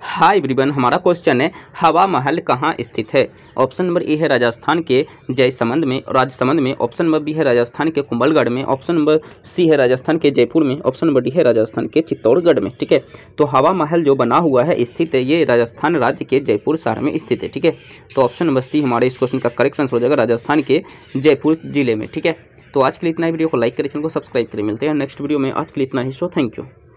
हाय ब्रिबन हमारा क्वेश्चन है हवा महल कहाँ स्थित है ऑप्शन नंबर ए है राजस्थान के जयसमंद में राजसमंद में ऑप्शन नंबर बी है राजस्थान के कुंभलगढ़ में ऑप्शन नंबर सी है राजस्थान के जयपुर में ऑप्शन नंबर डी है राजस्थान के चित्तौड़गढ़ में ठीक है तो हवा महल जो बना हुआ है स्थित है ये राजस्थान राज्य के जयपुर शहर में स्थित है ठीक है तो ऑप्शन नंबर सी हमारे इस क्वेश्चन का करेक्ट आंसर हो जाएगा राजस्थान के जयपुर जिले में ठीक है तो आज के लिए इतना ही वीडियो को लाइक करें चैनल को सब्सक्राइब करें मिलते हैं नेक्स्ट वीडियो में आज के लिए इतना ही सो थैंक यू